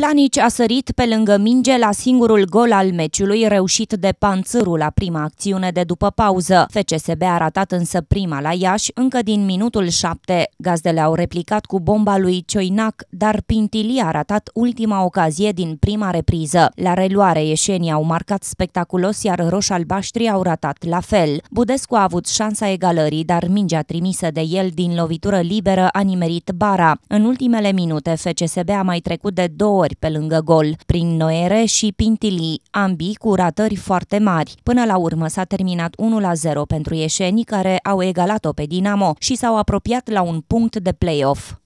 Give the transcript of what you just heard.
Planici a sărit pe lângă minge la singurul gol al meciului reușit de Panțâru la prima acțiune de după pauză. FCSB a ratat însă prima la Iași încă din minutul 7. Gazdele au replicat cu bomba lui Cioinac, dar Pintili a ratat ultima ocazie din prima repriză. La reluare, ieșenii au marcat spectaculos, iar roșalbaștri au ratat la fel. Budescu a avut șansa egalării, dar mingea trimisă de el din lovitură liberă a nimerit bara. În ultimele minute, FCSB a mai trecut de două ori pe lângă gol, prin Noere și Pintili, ambii cu ratări foarte mari. Până la urmă s-a terminat 1-0 pentru ieșenii care au egalat-o pe Dinamo și s-au apropiat la un punct de play-off.